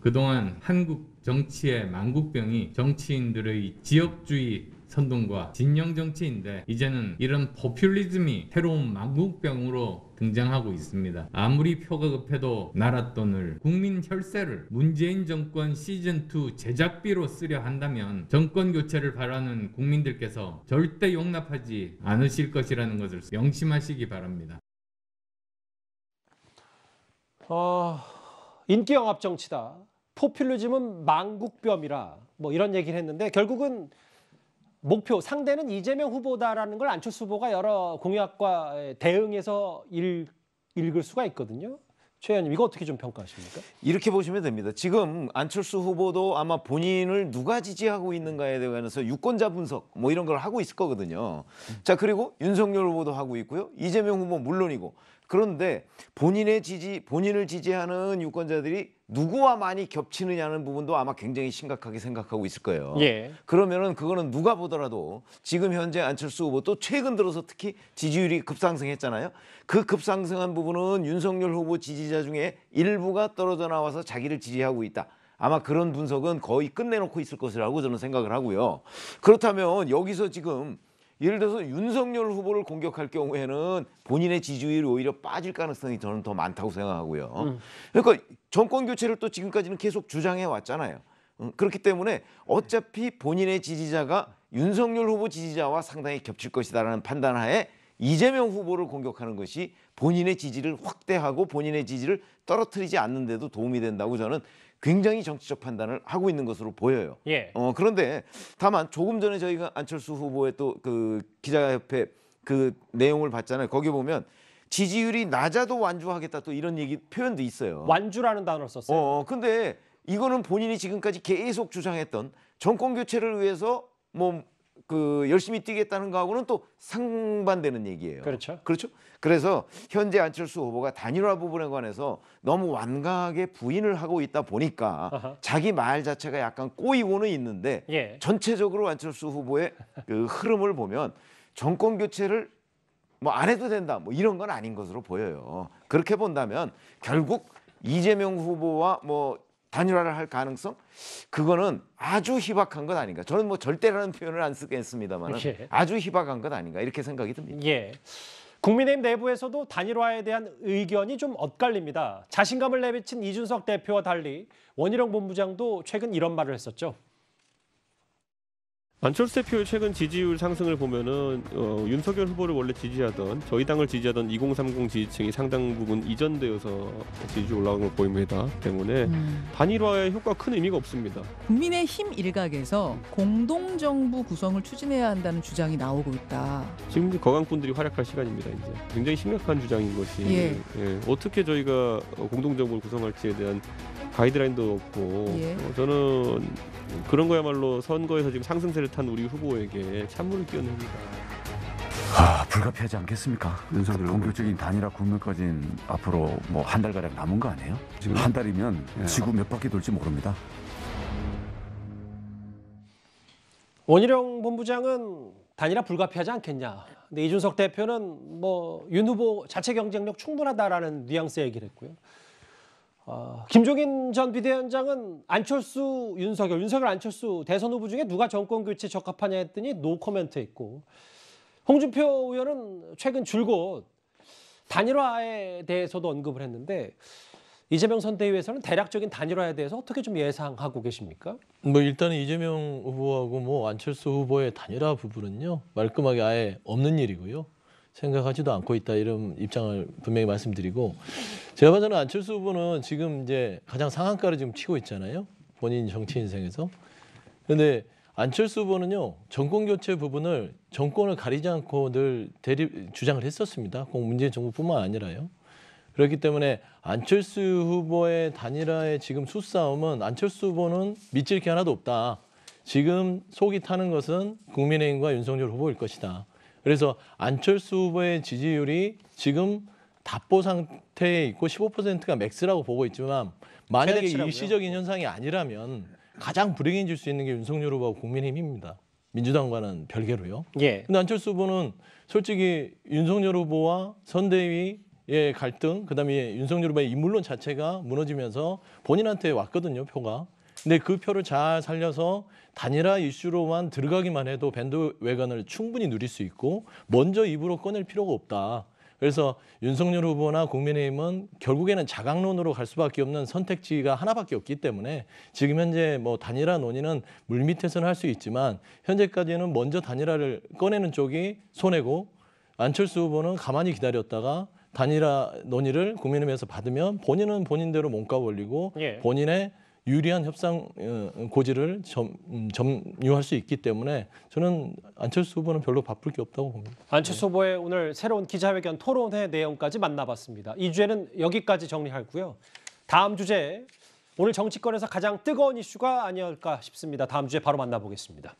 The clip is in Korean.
그동안 한국 정치의 망국병이 정치인들의 지역주의 선동과 진영 정치인데 이제는 이런 포퓰리즘이 새로운 망국병으로 등장하고 있습니다. 아무리 표가 급해도 나랏돈을 국민 혈세를 문재인 정권 시즌2 제작비로 쓰려 한다면 정권 교체를 바라는 국민들께서 절대 용납하지 않으실 것이라는 것을 명심하시기 바랍니다. 어, 인기영합 정치다. 포퓰리즘은 망국병이라 뭐 이런 얘기를 했는데 결국은 목표 상대는 이재명 후보다라는 걸 안철수 후보가 여러 공약과 대응해서 읽, 읽을 수가 있거든요. 최 의원님 이거 어떻게 좀 평가하십니까? 이렇게 보시면 됩니다. 지금 안철수 후보도 아마 본인을 누가 지지하고 있는가에 대해서 유권자 분석 뭐 이런 걸 하고 있을 거거든요. 자 그리고 윤석열 후보도 하고 있고요. 이재명 후보 물론이고 그런데 본인의 지지, 본인을 지지하는 유권자들이 누구와 많이 겹치느냐는 부분도 아마 굉장히 심각하게 생각하고 있을 거예요. 예. 그러면은 그거는 누가 보더라도 지금 현재 안철수 후보 또 최근 들어서 특히 지지율이 급상승했잖아요. 그 급상승한 부분은 윤석열 후보 지지자 중에 일부가 떨어져 나와서 자기를 지지하고 있다. 아마 그런 분석은 거의 끝내놓고 있을 것이라고 저는 생각을 하고요. 그렇다면 여기서 지금 예를 들어서 윤석열 후보를 공격할 경우에는 본인의 지지율이 오히려 빠질 가능성이 저는 더 많다고 생각하고요. 음. 그러니까 정권 교체를 또 지금까지는 계속 주장해 왔잖아요. 음, 그렇기 때문에 어차피 본인의 지지자가 윤석열 후보 지지자와 상당히 겹칠 것이다라는 판단하에 이재명 후보를 공격하는 것이 본인의 지지를 확대하고 본인의 지지를 떨어뜨리지 않는데도 도움이 된다고 저는 굉장히 정치적 판단을 하고 있는 것으로 보여요. 예. 어, 그런데 다만 조금 전에 저희가 안철수 후보의 또 그 기자협회 그 내용을 봤잖아요. 거기 보면 지지율이 낮아도 완주하겠다 또 이런 얘기 표현도 있어요. 완주라는 단어를 썼어요. 어, 어 근데 이거는 본인이 지금까지 계속 주장했던 정권 교체를 위해서 뭐그 열심히 뛰겠다는 거하고는 또 상반되는 얘기예요. 그렇죠. 그렇죠. 그래서 현재 안철수 후보가 단일화 부분에 관해서 너무 완강하게 부인을 하고 있다 보니까 아하. 자기 말 자체가 약간 꼬이고는 있는데 예. 전체적으로 안철수 후보의 그 흐름을 보면 정권 교체를 뭐 안 해도 된다 뭐 이런 건 아닌 것으로 보여요. 그렇게 본다면 결국 이재명 후보와 뭐 단일화를 할 가능성? 그거는 아주 희박한 것 아닌가. 저는 뭐 절대라는 표현을 안 쓰겠습니다만 예. 아주 희박한 것 아닌가 이렇게 생각이 듭니다. 예. 국민의힘 내부에서도 단일화에 대한 의견이 좀 엇갈립니다. 자신감을 내비친 이준석 대표와 달리 원희룡 본부장도 최근 이런 말을 했었죠. 안철수 대표의 최근 지지율 상승을 보면은 어, 윤석열 후보를 원래 지지하던 저희 당을 지지하던 2030 지지층이 상당 부분 이전되어서 지지율 올라간 걸 보입니다. 때문에 음. 단일화의 효과 큰 의미가 없습니다. 국민의힘 일각에서 공동 정부 구성을 추진해야 한다는 주장이 나오고 있다. 지금 거강분들이 활약할 시간입니다. 이제 굉장히 심각한 주장인 것이 예. 예, 어떻게 저희가 공동 정부를 구성할지에 대한 가이드라인도 없고 예. 어, 저는 그런 거야말로 선거에서 지금 상승세를 탄 우리 후보에게 찬물을 끼얹는다. 아 불가피하지 않겠습니까? 윤석열 본격적인 단일화 국면까지는 앞으로 뭐 한달 가량 남은 거 아니에요? 지금 한 달이면 예. 지구 몇 바퀴 돌지 모릅니다. 원희룡 본부장은 단일화 불가피하지 않겠냐. 근데 이준석 대표는 뭐 윤 후보 자체 경쟁력 충분하다라는 뉘앙스 얘기를 했고요. 어, 김종인 전 비대위원장은 안철수, 윤석열, 윤석열, 안철수 대선 후보 중에 누가 정권 교체 적합하냐 했더니 노 코멘트 했고 홍준표 의원은 최근 줄곧 단일화에 대해서도 언급을 했는데 이재명 선대위에서는 대략적인 단일화에 대해서 어떻게 좀 예상하고 계십니까? 뭐 일단은 이재명 후보하고 뭐 안철수 후보의 단일화 부분은요 말끔하게 아예 없는 일이고요. 생각하지도 않고 있다 이런 입장을 분명히 말씀드리고 제가 봐서는 안철수 후보는 지금 이제 가장 상한가를 지금 치고 있잖아요. 본인 정치 인생에서. 그런데 안철수 후보는요 정권 교체 부분을 정권을 가리지 않고 늘 대립 주장을 했었습니다. 꼭 문재인 정부뿐만 아니라요. 그렇기 때문에 안철수 후보의 단일화의 지금 수싸움은 안철수 후보는 미칠 게 하나도 없다. 지금 속이 타는 것은 국민의힘과 윤석열 후보일 것이다. 그래서 안철수 후보의 지지율이 지금 답보 상태에 있고 15%가 맥스라고 보고 있지만 만약에 일시적인 현상이 아니라면 가장 불행해질 수 있는 게 윤석열 후보와 국민의힘입니다. 민주당과는 별개로요. 예. 근데 안철수 후보는 솔직히 윤석열 후보와 선대위 의 갈등, 그다음에 윤석열 후보의 인물론 자체가 무너지면서 본인한테 왔거든요, 표가. 근데 그 표를 잘 살려서 단일화 이슈로만 들어가기만 해도 밴드 외관을 충분히 누릴 수 있고 먼저 입으로 꺼낼 필요가 없다. 그래서 윤석열 후보나 국민의힘은 결국에는 자강론으로 갈 수밖에 없는 선택지가 하나밖에 없기 때문에 지금 현재 뭐 단일화 논의는 물밑에서는 할 수 있지만 현재까지는 먼저 단일화를 꺼내는 쪽이 손해고 안철수 후보는 가만히 기다렸다가 단일화 논의를 국민의힘에서 받으면 본인은 본인대로 몸값 올리고 예. 본인의 유리한 협상 어, 고지를 점, 음, 유할수 있기 때문에 저는 안철수 후보는 별로 바쁠 게 없다고 봅니다. 안철수 후보의 오늘 새로운 기자회견 토론회 내용까지 만나봤습니다. 이 주에는 여기까지 정리하고요. 다음 주제 오늘 정치권에서 가장 뜨거운 이슈가 아니었까 싶습니다. 다음 주에 바로 만나보겠습니다.